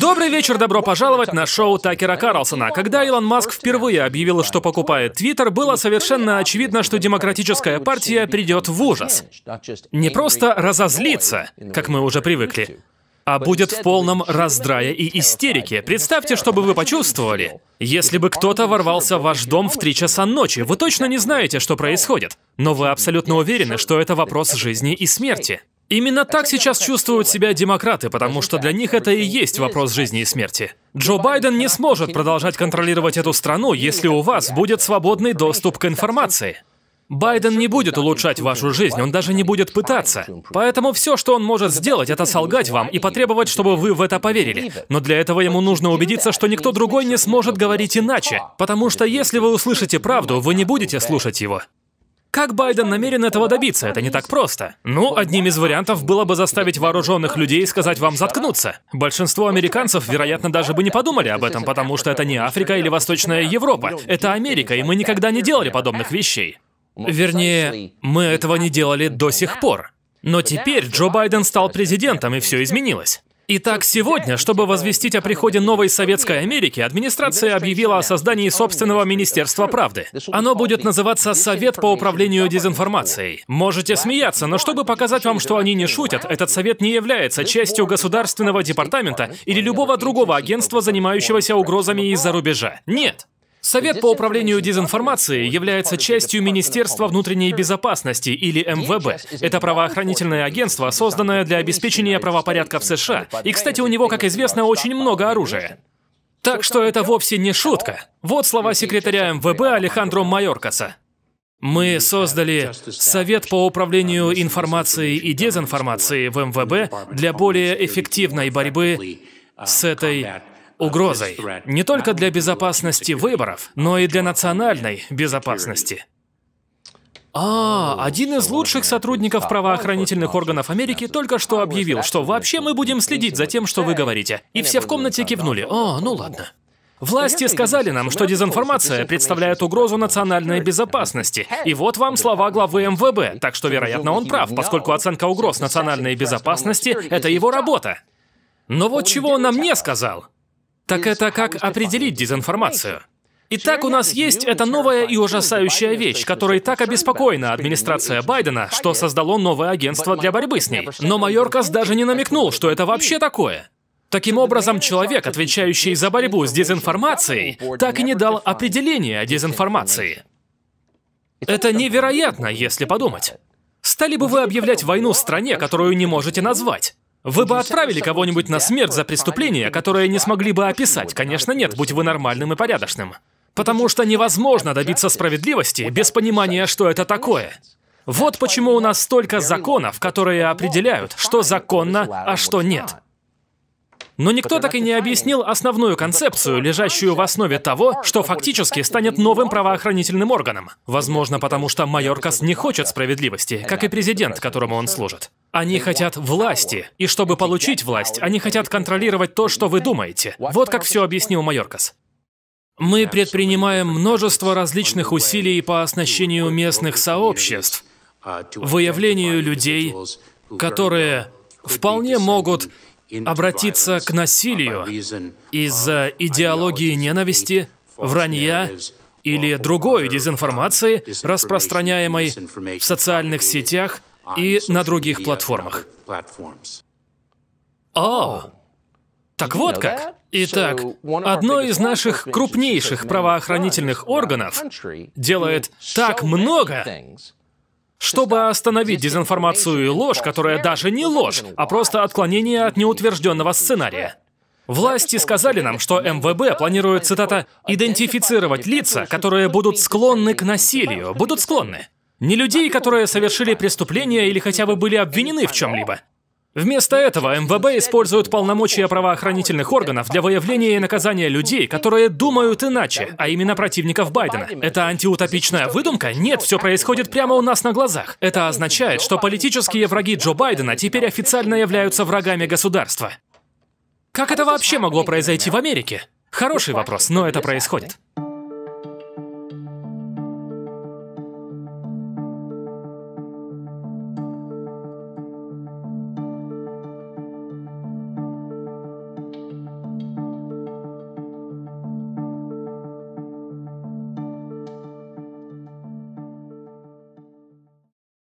Добрый вечер, добро пожаловать на шоу Такера Карлсона. Когда Илон Маск впервые объявил, что покупает Твиттер, было совершенно очевидно, что демократическая партия придет в ужас. Не просто разозлиться, как мы уже привыкли, а будет в полном раздрае и истерике. Представьте, что бы вы почувствовали, если бы кто-то ворвался в ваш дом в три часа ночи. Вы точно не знаете, что происходит, но вы абсолютно уверены, что это вопрос жизни и смерти. Именно а так сейчас чувствуют себя демократы, потому что для них это и есть вопрос жизни и смерти. Джо Байден не сможет продолжать контролировать эту страну, если у вас будет свободный доступ к информации. Байден не будет улучшать вашу жизнь, он даже не будет пытаться. Поэтому все, что он может сделать, это солгать вам и потребовать, чтобы вы в это поверили. Но для этого ему нужно убедиться, что никто другой не сможет говорить иначе. Потому что если вы услышите правду, вы не будете слушать его. Как Байден намерен этого добиться? Это не так просто. Ну, одним из вариантов было бы заставить вооруженных людей сказать вам заткнуться. Большинство американцев, вероятно, даже бы не подумали об этом, потому что это не Африка или Восточная Европа. Это Америка, и мы никогда не делали подобных вещей. Вернее, мы этого не делали до сих пор. Но теперь Джо Байден стал президентом, и все изменилось. Итак, сегодня, чтобы возвестить о приходе новой Советской Америки, администрация объявила о создании собственного Министерства правды. Оно будет называться «Совет по управлению дезинформацией». Можете смеяться, но чтобы показать вам, что они не шутят, этот совет не является частью Государственного департамента или любого другого агентства, занимающегося угрозами из-за рубежа. Нет. Совет по управлению дезинформацией является частью Министерства внутренней безопасности или МВБ. Это правоохранительное агентство, созданное для обеспечения правопорядка в США. И, кстати, у него, как известно, очень много оружия. Так что это вовсе не шутка. Вот слова секретаря МВБ Алехандро Майоркаса. Мы создали Совет по управлению информацией и дезинформацией в МВБ для более эффективной борьбы с этой угрозой не только для безопасности выборов, но и для национальной безопасности. А, один из лучших сотрудников правоохранительных органов Америки только что объявил, что вообще мы будем следить за тем, что вы говорите. И все в комнате кивнули. О, ну ладно. Власти сказали нам, что дезинформация представляет угрозу национальной безопасности. И вот вам слова главы МВБ, так что, вероятно, он прав, поскольку оценка угроз национальной безопасности — это его работа. Но вот чего он нам не сказал так это как определить дезинформацию. Итак, у нас есть эта новая и ужасающая вещь, которой так обеспокоена администрация Байдена, что создало новое агентство для борьбы с ней. Но Майоркас даже не намекнул, что это вообще такое. Таким образом, человек, отвечающий за борьбу с дезинформацией, так и не дал определения дезинформации. Это невероятно, если подумать. Стали бы вы объявлять войну стране, которую не можете назвать? Вы бы отправили кого-нибудь на смерть за преступление, которое не смогли бы описать? Конечно нет, будь вы нормальным и порядочным. Потому что невозможно добиться справедливости без понимания, что это такое. Вот почему у нас столько законов, которые определяют, что законно, а что нет. Но никто так и не объяснил основную концепцию, лежащую в основе того, что фактически станет новым правоохранительным органом. Возможно, потому что Майоркас не хочет справедливости, как и президент, которому он служит. Они хотят власти, и чтобы получить власть, они хотят контролировать то, что вы думаете. Вот как все объяснил Майоркас. Мы предпринимаем множество различных усилий по оснащению местных сообществ, а выявлению людей, которые вполне могут обратиться к насилию из-за идеологии ненависти, вранья или другой дезинформации, распространяемой в социальных сетях и на других платформах. О, так вот как. Итак, одно из наших крупнейших правоохранительных органов делает так много чтобы остановить дезинформацию и ложь, которая даже не ложь, а просто отклонение от неутвержденного сценария. Власти сказали нам, что МВБ планирует, цитата, «идентифицировать лица, которые будут склонны к насилию». Будут склонны. Не людей, которые совершили преступление или хотя бы были обвинены в чем-либо. Вместо этого МВБ используют полномочия правоохранительных органов для выявления и наказания людей, которые думают иначе, а именно противников Байдена. Это антиутопичная выдумка? Нет, все происходит прямо у нас на глазах. Это означает, что политические враги Джо Байдена теперь официально являются врагами государства. Как это вообще могло произойти в Америке? Хороший вопрос, но это происходит.